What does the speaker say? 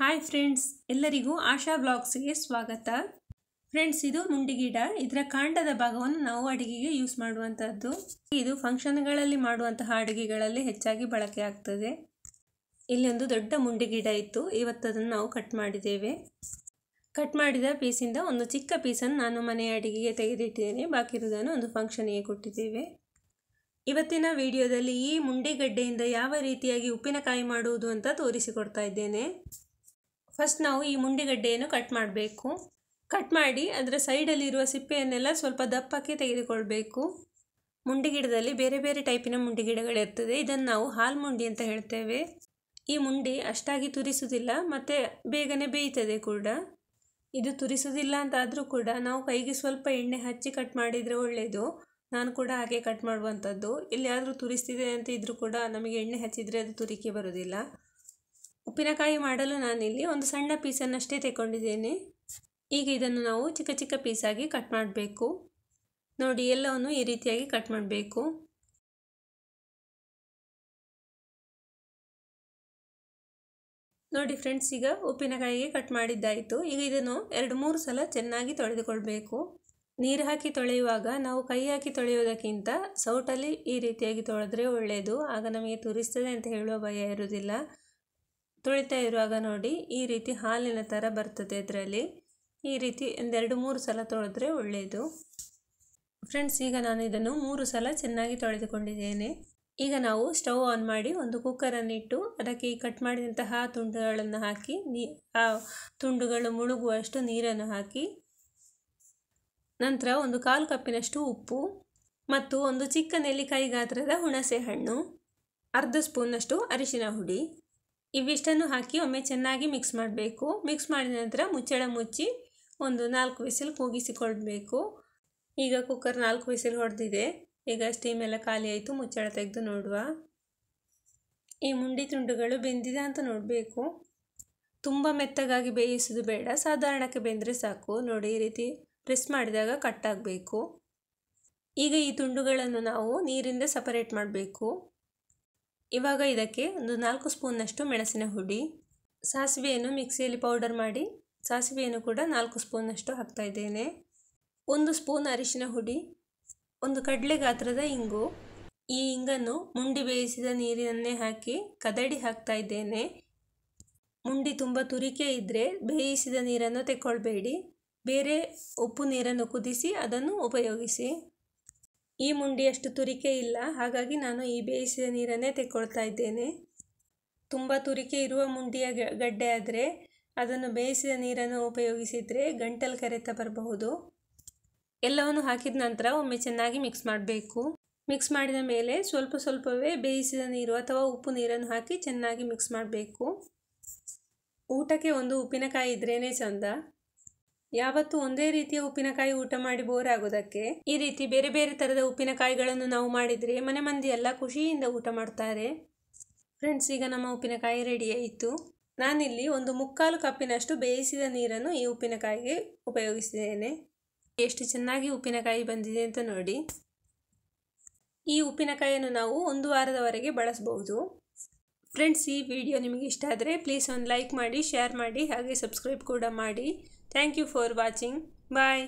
hi friends ಎಲ್ಲರಿಗೂ ಆಶಾ ಬ್ಲಾಗ್ಸ್ಗೆ ಸ್ವಾಗತ friends ಇದು ಮುಂಡಿ ಗಿಡ ಇದರ ಕಾಂಡದ ಭಾಗವನ್ನು ನಾವು ಅಡಿಗೆಗೆ ಯೂಸ್ ಮಾಡುವಂಥದ್ದು ಇದು ಫಂಕ್ಷನ್ಗಳಲ್ಲಿ ಮಾಡುವಂತಹ ಅಡುಗೆಗಳಲ್ಲಿ ಹೆಚ್ಚಾಗಿ ಬಳಕೆ ಆಗ್ತದೆ ಒಂದು ದೊಡ್ಡ ಮುಂಡಿ ಗಿಡ ಇತ್ತು ಇವತ್ತದನ್ನು ನಾವು ಕಟ್ ಮಾಡಿದ್ದೇವೆ ಕಟ್ ಮಾಡಿದ ಪೀಸಿಂದ ಒಂದು ಚಿಕ್ಕ ಪೀಸನ್ನು ನಾನು ಮನೆಯ ಅಡಿಗೆಗೆ ತೆಗೆದಿಟ್ಟಿದ್ದೇನೆ ಬಾಕಿ ಇರೋದನ್ನು ಒಂದು ಫಂಕ್ಷನಿಗೆ ಕೊಟ್ಟಿದ್ದೇವೆ ಇವತ್ತಿನ ವಿಡಿಯೋದಲ್ಲಿ ಈ ಮುಂಡಿಗಡ್ಡೆಯಿಂದ ಯಾವ ರೀತಿಯಾಗಿ ಉಪ್ಪಿನಕಾಯಿ ಮಾಡುವುದು ಅಂತ ತೋರಿಸಿಕೊಡ್ತಾ ಇದ್ದೇನೆ ಫಸ್ಟ್ ನಾವು ಈ ಮುಂಡಿಗಡ್ಡೆಯನ್ನು ಕಟ್ ಮಾಡಬೇಕು ಕಟ್ ಮಾಡಿ ಅದರ ಸೈಡಲ್ಲಿರುವ ಸಿಪ್ಪೆಯನ್ನೆಲ್ಲ ಸ್ವಲ್ಪ ದಪ್ಪಕ್ಕೆ ತೆಗೆದುಕೊಳ್ಬೇಕು ಮುಂಡಿಗಿಡದಲ್ಲಿ ಬೇರೆ ಬೇರೆ ಟೈಪಿನ ಮುಂಡಿಗಿಡಗಳಿರ್ತದೆ ಇದನ್ನು ನಾವು ಹಾಲು ಮುಂಡಿ ಅಂತ ಹೇಳ್ತೇವೆ ಈ ಮುಂಡಿ ಅಷ್ಟಾಗಿ ತುರಿಸುವುದಿಲ್ಲ ಮತ್ತು ಬೇಗನೆ ಬೇಯ್ತದೆ ಕೂಡ ಇದು ತುರಿಸುವುದಿಲ್ಲ ಅಂತಾದರೂ ಕೂಡ ನಾವು ಕೈಗೆ ಸ್ವಲ್ಪ ಎಣ್ಣೆ ಹಚ್ಚಿ ಕಟ್ ಮಾಡಿದರೆ ಒಳ್ಳೆಯದು ನಾನು ಕೂಡ ಹಾಗೆ ಕಟ್ ಮಾಡುವಂಥದ್ದು ಇಲ್ಲಿ ಆದರೂ ತುರಿಸ್ತಿದೆ ಅಂತ ಇದ್ದರೂ ಕೂಡ ನಮಗೆ ಎಣ್ಣೆ ಹಚ್ಚಿದರೆ ಅದು ತುರಿಕೆ ಬರೋದಿಲ್ಲ ಉಪ್ಪಿನಕಾಯಿ ಮಾಡಲು ನಾನಿಲ್ಲಿ ಒಂದು ಸಣ್ಣ ಪೀಸನ್ನಷ್ಟೇ ತೆಕೊಂಡಿದ್ದೇನೆ ಈಗ ಇದನ್ನು ನಾವು ಚಿಕ್ಕ ಚಿಕ್ಕ ಪೀಸಾಗಿ ಕಟ್ ಮಾಡಬೇಕು ನೋಡಿ ಎಲ್ಲವನ್ನು ಈ ರೀತಿಯಾಗಿ ಕಟ್ ಮಾಡಬೇಕು ನೋಡಿ ಫ್ರೆಂಡ್ಸ್ ಈಗ ಉಪ್ಪಿನಕಾಯಿಗೆ ಕಟ್ ಮಾಡಿದ್ದಾಯಿತು ಈಗ ಇದನ್ನು ಎರಡು ಮೂರು ಸಲ ಚೆನ್ನಾಗಿ ತೊಳೆದುಕೊಳ್ಬೇಕು ನೀರು ಹಾಕಿ ತೊಳೆಯುವಾಗ ನಾವು ಕೈ ಹಾಕಿ ತೊಳೆಯೋದಕ್ಕಿಂತ ಸೌಟಲ್ಲಿ ಈ ರೀತಿಯಾಗಿ ತೊಳೆದ್ರೆ ಒಳ್ಳೆಯದು ಆಗ ನಮಗೆ ತುರಿಸ್ತದೆ ಅಂತ ಹೇಳುವ ಭಯ ಇರುವುದಿಲ್ಲ ತುಳಿತಾ ಇರುವಾಗ ನೋಡಿ ಈ ರೀತಿ ಹಾಲಿನ ಥರ ಬರ್ತದೆ ಇದರಲ್ಲಿ ಈ ರೀತಿ ಒಂದೆರಡು ಮೂರು ಸಲ ತೊಳೆದ್ರೆ ಒಳ್ಳೆಯದು ಫ್ರೆಂಡ್ಸ್ ಈಗ ನಾನು ಇದನ್ನು ಮೂರು ಸಲ ಚೆನ್ನಾಗಿ ತೊಳೆದುಕೊಂಡಿದ್ದೇನೆ ಈಗ ನಾವು ಸ್ಟವ್ ಆನ್ ಮಾಡಿ ಒಂದು ಕುಕ್ಕರನ್ನು ಇಟ್ಟು ಅದಕ್ಕೆ ಈ ಕಟ್ ಮಾಡಿದಂತಹ ತುಂಡುಗಳನ್ನು ಹಾಕಿ ನೀ ಆ ತುಂಡುಗಳು ಮುಳುಗುವಷ್ಟು ನೀರನ್ನು ಹಾಕಿ ನಂತರ ಒಂದು ಕಾಲು ಕಪ್ಪಿನಷ್ಟು ಉಪ್ಪು ಮತ್ತು ಒಂದು ಚಿಕ್ಕ ನೆಲ್ಲಿಕಾಯಿ ಗಾತ್ರದ ಹುಣಸೆ ಹಣ್ಣು ಅರ್ಧ ಸ್ಪೂನ್ನಷ್ಟು ಅರಿಶಿನ ಹುಡಿ ಇವಿಷ್ಟನ್ನು ಹಾಕಿ ಒಮ್ಮೆ ಚೆನ್ನಾಗಿ ಮಿಕ್ಸ್ ಮಾಡಬೇಕು ಮಿಕ್ಸ್ ಮಾಡಿದ ನಂತರ ಮುಚ್ಚಳ ಮುಚ್ಚಿ ಒಂದು ನಾಲ್ಕು ವಿಸಿಲ್ ಕೂಗಿಸಿಕೊಳ್ಬೇಕು ಈಗ ಕುಕ್ಕರ್ ನಾಲ್ಕು ವಿಸಿಲ್ ಹೊಡೆದಿದೆ ಈಗ ಸ್ಟೀಮ್ ಎಲ್ಲ ಖಾಲಿ ಆಯಿತು ಮುಚ್ಚಳ ತೆಗೆದು ನೋಡುವ ಈ ಮುಂಡಿ ತುಂಡುಗಳು ಬೆಂದಿದೆ ಅಂತ ನೋಡಬೇಕು ತುಂಬ ಮೆತ್ತಗಾಗಿ ಬೇಯಿಸೋದು ಬೇಡ ಸಾಧಾರಣಕ್ಕೆ ಬೆಂದರೆ ಸಾಕು ನೋಡಿ ಈ ರೀತಿ ಪ್ರೆಸ್ ಮಾಡಿದಾಗ ಕಟ್ ಆಗಬೇಕು ಈಗ ಈ ತುಂಡುಗಳನ್ನು ನಾವು ನೀರಿಂದ ಸಪರೇಟ್ ಮಾಡಬೇಕು ಇವಾಗ ಇದಕ್ಕೆ ಒಂದು ನಾಲ್ಕು ಸ್ಪೂನ್ನಷ್ಟು ಮೆಣಸಿನ ಹುಡಿ ಸಾಸಿವೆಯನ್ನು ಮಿಕ್ಸಿಯಲ್ಲಿ ಪೌಡರ್ ಮಾಡಿ ಸಾಸಿವೆಯನ್ನು ಕೂಡ ನಾಲ್ಕು ಸ್ಪೂನ್ನಷ್ಟು ಹಾಕ್ತಾಯಿದ್ದೇನೆ ಒಂದು ಸ್ಪೂನ್ ಅರಿಶಿನ ಹುಡಿ ಒಂದು ಕಡಲೆ ಗಾತ್ರದ ಇಂಗು ಈ ಇಂಗನ್ನು ಮುಂಡಿ ಬೇಯಿಸಿದ ನೀರಿನನ್ನೇ ಹಾಕಿ ಕದಡಿ ಹಾಕ್ತಾ ಇದ್ದೇನೆ ಮುಂಡಿ ತುಂಬ ತುರಿಕೆ ಇದ್ದರೆ ಬೇಯಿಸಿದ ನೀರನ್ನು ತೆಕ್ಕೊಳ್ಬೇಡಿ ಬೇರೆ ಉಪ್ಪು ನೀರನ್ನು ಕುದಿಸಿ ಅದನ್ನು ಉಪಯೋಗಿಸಿ ಈ ಮುಂಡಿಯಷ್ಟು ತುರಿಕೆ ಇಲ್ಲ ಹಾಗಾಗಿ ನಾನು ಈ ಬೇಯಿಸಿದ ನೀರನ್ನೇ ತೆಕ್ಕೊಳ್ತಾ ಇದ್ದೇನೆ ತುಂಬ ತುರಿಕೆ ಇರುವ ಮುಂಡಿಯ ಗಡ್ಡೆ ಆದರೆ ಅದನ್ನು ಬೇಯಿಸಿದ ನೀರನ್ನು ಉಪಯೋಗಿಸಿದರೆ ಗಂಟಲು ಕರೆತ ಬರಬಹುದು ಎಲ್ಲವನ್ನು ಹಾಕಿದ ನಂತರ ಒಮ್ಮೆ ಚೆನ್ನಾಗಿ ಮಿಕ್ಸ್ ಮಾಡಬೇಕು ಮಿಕ್ಸ್ ಮಾಡಿದ ಮೇಲೆ ಸ್ವಲ್ಪ ಸ್ವಲ್ಪವೇ ಬೇಯಿಸಿದ ನೀರು ಅಥವಾ ಉಪ್ಪು ನೀರನ್ನು ಹಾಕಿ ಚೆನ್ನಾಗಿ ಮಿಕ್ಸ್ ಮಾಡಬೇಕು ಊಟಕ್ಕೆ ಒಂದು ಉಪ್ಪಿನಕಾಯಿ ಇದ್ರೇ ಚಂದ ಯಾವತ್ತೂ ಒಂದೇ ರೀತಿಯ ಉಪ್ಪಿನಕಾಯಿ ಊಟ ಮಾಡಿ ಬೋರ್ ಆಗೋದಕ್ಕೆ ಈ ರೀತಿ ಬೇರೆ ಬೇರೆ ಥರದ ಉಪ್ಪಿನಕಾಯಿಗಳನ್ನು ನಾವು ಮಾಡಿದರೆ ಮನೆ ಮಂದಿ ಎಲ್ಲ ಖುಷಿಯಿಂದ ಊಟ ಮಾಡ್ತಾರೆ ಫ್ರೆಂಡ್ಸ್ ಈಗ ನಮ್ಮ ಉಪ್ಪಿನಕಾಯಿ ರೆಡಿ ಆಯಿತು ನಾನಿಲ್ಲಿ ಒಂದು ಮುಕ್ಕಾಲು ಕಪ್ಪಿನಷ್ಟು ಬೇಯಿಸಿದ ನೀರನ್ನು ಈ ಉಪ್ಪಿನಕಾಯಿಗೆ ಉಪಯೋಗಿಸಿದ್ದೇನೆ ಎಷ್ಟು ಚೆನ್ನಾಗಿ ಉಪ್ಪಿನಕಾಯಿ ಬಂದಿದೆ ಅಂತ ನೋಡಿ ಈ ಉಪ್ಪಿನಕಾಯಿಯನ್ನು ನಾವು ಒಂದು ವಾರದವರೆಗೆ ಬಳಸಬಹುದು ಫ್ರೆಂಡ್ಸ್ ಈ ವಿಡಿಯೋ ನಿಮಗೆ ಇಷ್ಟ ಆದರೆ ಪ್ಲೀಸ್ ಒಂದು ಲೈಕ್ ಮಾಡಿ ಶೇರ್ ಮಾಡಿ ಹಾಗೆ ಸಬ್ಸ್ಕ್ರೈಬ್ ಕೂಡ ಮಾಡಿ thank you for watching bye